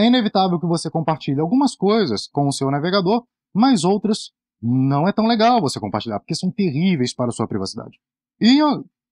É inevitável que você compartilhe algumas coisas com o seu navegador, mas outras não é tão legal você compartilhar, porque são terríveis para a sua privacidade. E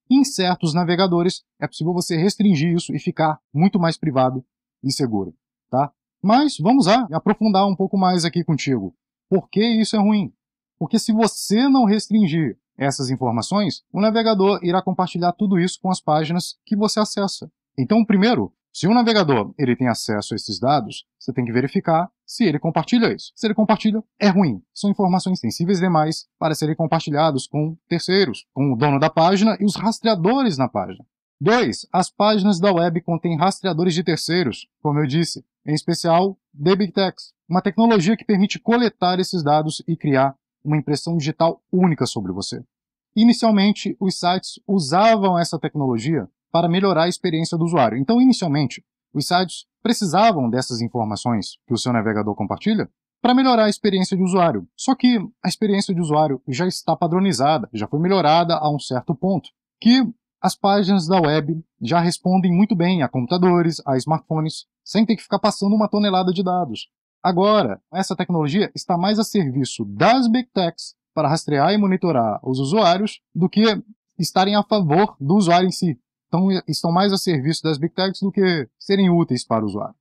em certos navegadores é possível você restringir isso e ficar muito mais privado e seguro, tá? Mas vamos lá, aprofundar um pouco mais aqui contigo. Por que isso é ruim? Porque se você não restringir essas informações, o navegador irá compartilhar tudo isso com as páginas que você acessa. Então, primeiro, se um navegador ele tem acesso a esses dados, você tem que verificar se ele compartilha isso. Se ele compartilha, é ruim. São informações sensíveis demais para serem compartilhados com terceiros, com o dono da página e os rastreadores na página. 2. As páginas da web contêm rastreadores de terceiros, como eu disse, em especial The Big Techs, uma tecnologia que permite coletar esses dados e criar uma impressão digital única sobre você. Inicialmente, os sites usavam essa tecnologia para melhorar a experiência do usuário. Então, inicialmente, os sites precisavam dessas informações que o seu navegador compartilha para melhorar a experiência de usuário. Só que a experiência de usuário já está padronizada, já foi melhorada a um certo ponto, que as páginas da web já respondem muito bem a computadores, a smartphones, sem ter que ficar passando uma tonelada de dados. Agora, essa tecnologia está mais a serviço das big techs para rastrear e monitorar os usuários do que estarem a favor do usuário em si estão mais a serviço das Big Techs do que serem úteis para o usuário.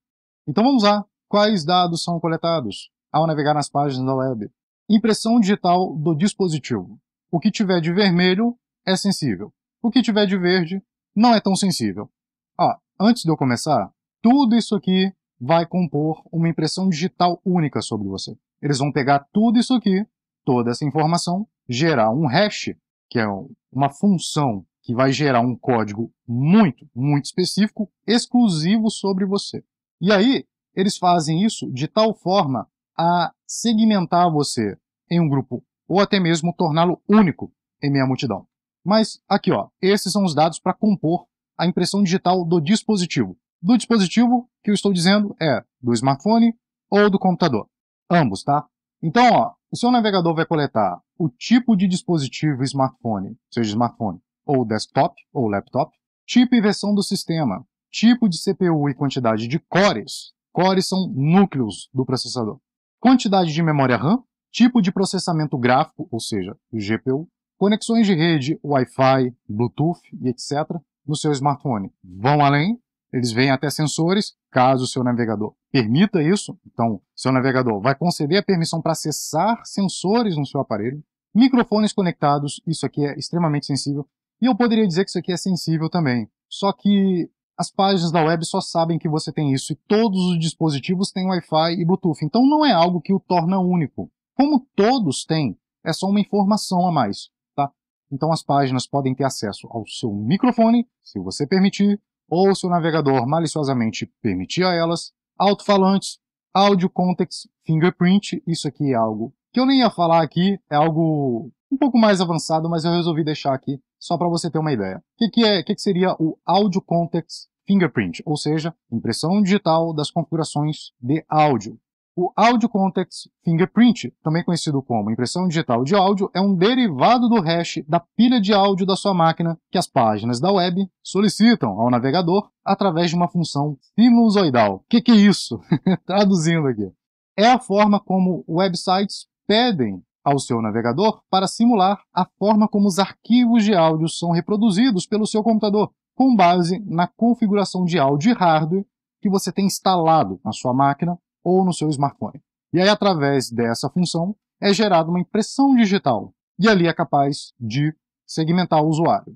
Então vamos lá. Quais dados são coletados ao navegar nas páginas da web? Impressão digital do dispositivo. O que tiver de vermelho é sensível. O que tiver de verde não é tão sensível. Ah, antes de eu começar, tudo isso aqui vai compor uma impressão digital única sobre você. Eles vão pegar tudo isso aqui, toda essa informação, gerar um hash, que é uma função que vai gerar um código muito, muito específico, exclusivo sobre você. E aí, eles fazem isso de tal forma a segmentar você em um grupo, ou até mesmo torná-lo único em minha multidão. Mas aqui, ó, esses são os dados para compor a impressão digital do dispositivo. Do dispositivo que eu estou dizendo é do smartphone ou do computador. Ambos, tá? Então, ó, o seu navegador vai coletar o tipo de dispositivo smartphone, seja smartphone, ou desktop ou laptop, tipo e versão do sistema, tipo de CPU e quantidade de cores, cores são núcleos do processador, quantidade de memória RAM, tipo de processamento gráfico, ou seja, o GPU, conexões de rede, Wi-Fi, Bluetooth e etc. no seu smartphone. Vão além, eles vêm até sensores, caso o seu navegador permita isso. Então, seu navegador vai conceder a permissão para acessar sensores no seu aparelho, microfones conectados, isso aqui é extremamente sensível, e eu poderia dizer que isso aqui é sensível também. Só que as páginas da web só sabem que você tem isso e todos os dispositivos têm Wi-Fi e Bluetooth, então não é algo que o torna único. Como todos têm, é só uma informação a mais, tá? Então as páginas podem ter acesso ao seu microfone, se você permitir, ou seu navegador maliciosamente permitir a elas, alto-falantes, áudio context, fingerprint, isso aqui é algo que eu nem ia falar aqui, é algo um pouco mais avançado, mas eu resolvi deixar aqui só para você ter uma ideia. O que, que, é, que, que seria o Audio Context Fingerprint, ou seja, impressão digital das configurações de áudio. O Audio Context Fingerprint, também conhecido como impressão digital de áudio, é um derivado do hash da pilha de áudio da sua máquina que as páginas da web solicitam ao navegador através de uma função sinusoidal. O que, que é isso? Traduzindo aqui. É a forma como websites pedem ao seu navegador para simular a forma como os arquivos de áudio são reproduzidos pelo seu computador, com base na configuração de áudio e hardware que você tem instalado na sua máquina ou no seu smartphone. E aí, através dessa função, é gerada uma impressão digital, e ali é capaz de segmentar o usuário.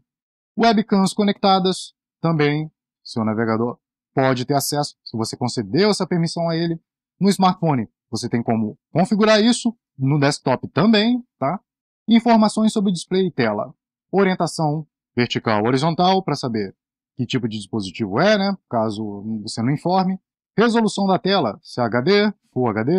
Webcams conectadas, também, seu navegador pode ter acesso, se você concedeu essa permissão a ele. No smartphone, você tem como configurar isso no desktop também, tá? Informações sobre display e tela. Orientação vertical horizontal para saber que tipo de dispositivo é, né? Caso você não informe. Resolução da tela, se é HD, Full HD,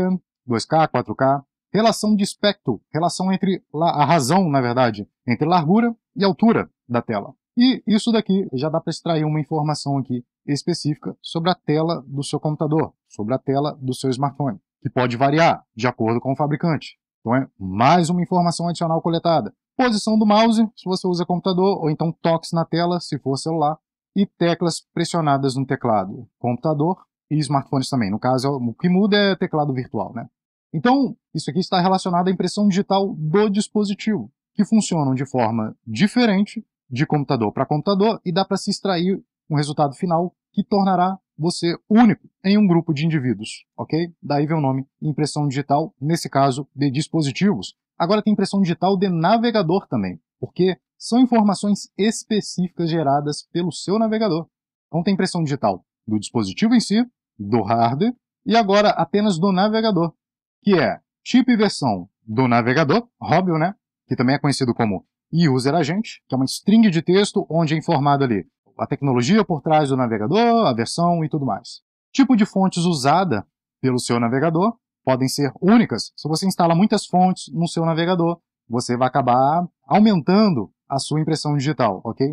2K, 4K. Relação de espectro, relação entre a razão, na verdade, entre largura e altura da tela. E isso daqui já dá para extrair uma informação aqui específica sobre a tela do seu computador, sobre a tela do seu smartphone que pode variar de acordo com o fabricante. Então é mais uma informação adicional coletada. Posição do mouse, se você usa computador, ou então toques na tela, se for celular, e teclas pressionadas no teclado computador e smartphones também. No caso, o que muda é teclado virtual, né? Então, isso aqui está relacionado à impressão digital do dispositivo, que funcionam de forma diferente de computador para computador e dá para se extrair um resultado final que tornará você único em um grupo de indivíduos, ok? Daí vem o nome impressão digital, nesse caso, de dispositivos. Agora tem impressão digital de navegador também, porque são informações específicas geradas pelo seu navegador. Então tem impressão digital do dispositivo em si, do hardware, e agora apenas do navegador, que é tipo e versão do navegador, óbvio, né? Que também é conhecido como user agent, que é uma string de texto onde é informado ali a tecnologia por trás do navegador, a versão e tudo mais. Tipo de fontes usada pelo seu navegador podem ser únicas. Se você instala muitas fontes no seu navegador, você vai acabar aumentando a sua impressão digital, ok?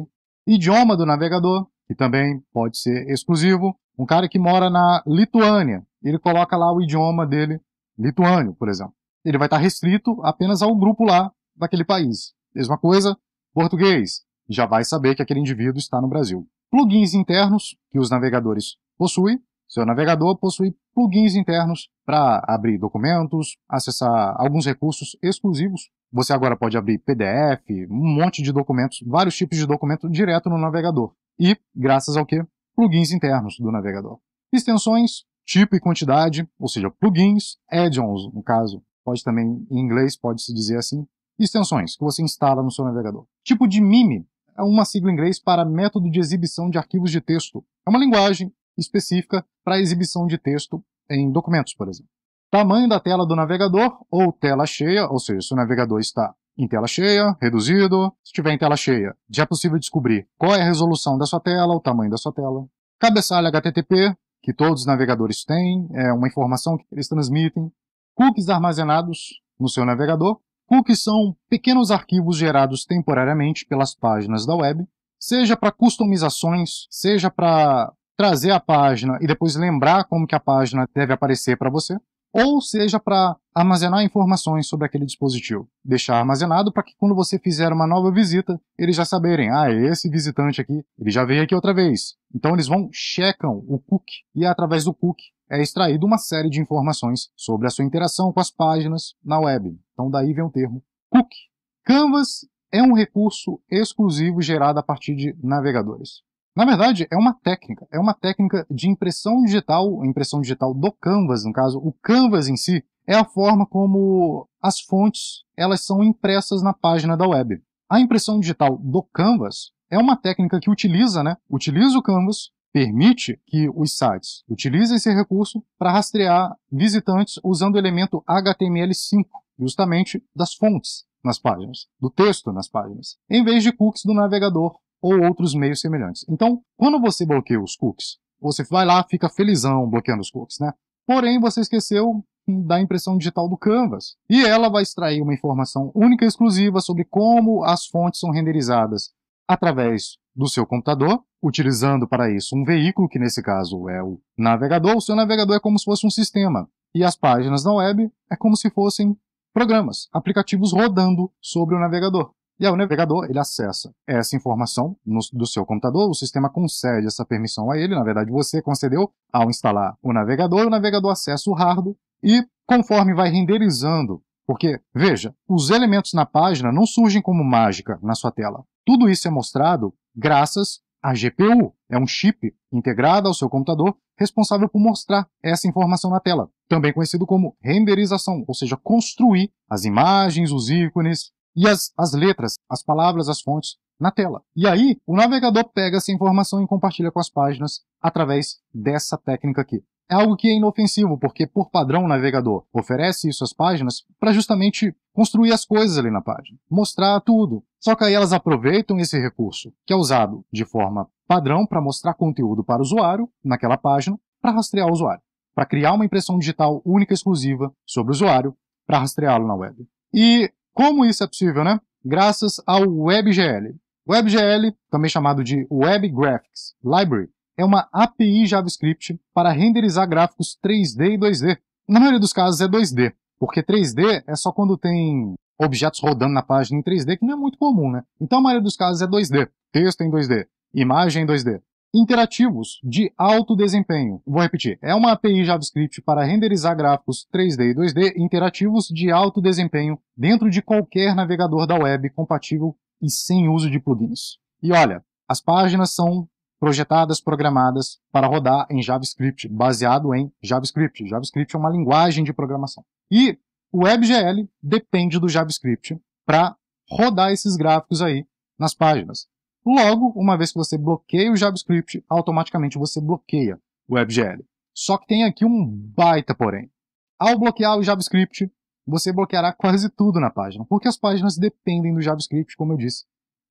Idioma do navegador, que também pode ser exclusivo. Um cara que mora na Lituânia, ele coloca lá o idioma dele, lituânio, por exemplo. Ele vai estar restrito apenas ao grupo lá daquele país. Mesma coisa, português já vai saber que aquele indivíduo está no Brasil. Plugins internos que os navegadores possuem. Seu navegador possui plugins internos para abrir documentos, acessar alguns recursos exclusivos. Você agora pode abrir PDF, um monte de documentos, vários tipos de documento direto no navegador. E graças ao que? Plugins internos do navegador. Extensões, tipo e quantidade, ou seja, plugins, add-ons, no caso, pode também em inglês pode se dizer assim, extensões que você instala no seu navegador. Tipo de MIME, é uma sigla em inglês para Método de Exibição de Arquivos de Texto. É uma linguagem específica para exibição de texto em documentos, por exemplo. Tamanho da tela do navegador ou tela cheia, ou seja, se o navegador está em tela cheia, reduzido, se estiver em tela cheia, já é possível descobrir qual é a resolução da sua tela, o tamanho da sua tela. Cabeçalho HTTP, que todos os navegadores têm, é uma informação que eles transmitem. Cookies armazenados no seu navegador, Cookies são pequenos arquivos gerados temporariamente pelas páginas da web, seja para customizações, seja para trazer a página e depois lembrar como que a página deve aparecer para você, ou seja para armazenar informações sobre aquele dispositivo. Deixar armazenado para que quando você fizer uma nova visita, eles já saberem, ah, esse visitante aqui, ele já veio aqui outra vez. Então eles vão, checam o cookie e através do cookie é extraída uma série de informações sobre a sua interação com as páginas na web. Então daí vem o termo cookie. Canvas é um recurso exclusivo gerado a partir de navegadores. Na verdade, é uma técnica, é uma técnica de impressão digital, impressão digital do Canvas, no caso, o Canvas em si, é a forma como as fontes elas são impressas na página da web. A impressão digital do Canvas é uma técnica que utiliza, né? Utiliza o Canvas, permite que os sites utilizem esse recurso para rastrear visitantes usando o elemento HTML5, justamente das fontes nas páginas, do texto nas páginas, em vez de cookies do navegador ou outros meios semelhantes. Então, quando você bloqueia os cookies, você vai lá, fica felizão bloqueando os cookies, né? Porém, você esqueceu da impressão digital do Canvas. E ela vai extrair uma informação única e exclusiva sobre como as fontes são renderizadas através do seu computador, utilizando para isso um veículo, que nesse caso é o navegador. O seu navegador é como se fosse um sistema. E as páginas na web é como se fossem programas, aplicativos rodando sobre o navegador. E aí o navegador, ele acessa essa informação no, do seu computador, o sistema concede essa permissão a ele, na verdade você concedeu ao instalar o navegador, o navegador acessa o hardware e conforme vai renderizando, porque, veja, os elementos na página não surgem como mágica na sua tela. Tudo isso é mostrado graças à GPU, é um chip integrado ao seu computador responsável por mostrar essa informação na tela, também conhecido como renderização, ou seja, construir as imagens, os ícones, e as, as letras, as palavras, as fontes na tela. E aí, o navegador pega essa informação e compartilha com as páginas através dessa técnica aqui. É algo que é inofensivo, porque por padrão o navegador oferece isso às páginas para justamente construir as coisas ali na página, mostrar tudo. Só que aí elas aproveitam esse recurso, que é usado de forma padrão para mostrar conteúdo para o usuário naquela página, para rastrear o usuário, para criar uma impressão digital única e exclusiva sobre o usuário, para rastreá-lo na web. E como isso é possível, né? Graças ao WebGL. WebGL, também chamado de Web Graphics Library, é uma API JavaScript para renderizar gráficos 3D e 2D. Na maioria dos casos é 2D, porque 3D é só quando tem objetos rodando na página em 3D, que não é muito comum, né? Então a maioria dos casos é 2D. Texto em 2D, imagem em 2D interativos de alto desempenho. Vou repetir, é uma API JavaScript para renderizar gráficos 3D e 2D interativos de alto desempenho dentro de qualquer navegador da web compatível e sem uso de plugins. E olha, as páginas são projetadas, programadas para rodar em JavaScript, baseado em JavaScript. JavaScript é uma linguagem de programação. E o WebGL depende do JavaScript para rodar esses gráficos aí nas páginas. Logo, uma vez que você bloqueia o JavaScript, automaticamente você bloqueia o WebGL. Só que tem aqui um baita porém. Ao bloquear o JavaScript, você bloqueará quase tudo na página, porque as páginas dependem do JavaScript, como eu disse,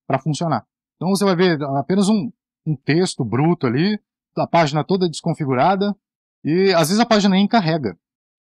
para funcionar. Então você vai ver apenas um, um, texto bruto ali, a página toda desconfigurada, e às vezes a página nem carrega.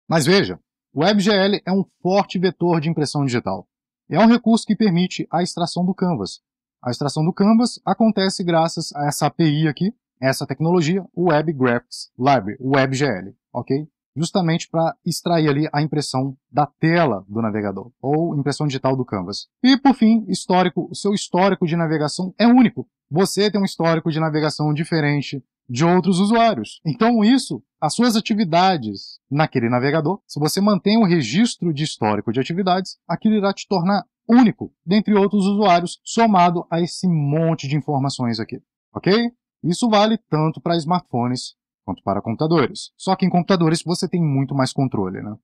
Mas veja, o WebGL é um forte vetor de impressão digital. É um recurso que permite a extração do canvas, a extração do canvas acontece graças a essa API aqui, essa tecnologia, o Web Graphics Library, o WebGL, ok? Justamente para extrair ali a impressão da tela do navegador, ou impressão digital do canvas. E por fim, histórico. O seu histórico de navegação é único. Você tem um histórico de navegação diferente de outros usuários. Então, isso, as suas atividades naquele navegador, se você mantém o um registro de histórico de atividades, aquilo irá te tornar único, dentre outros usuários, somado a esse monte de informações aqui, ok? Isso vale tanto para smartphones quanto para computadores. Só que em computadores você tem muito mais controle, né?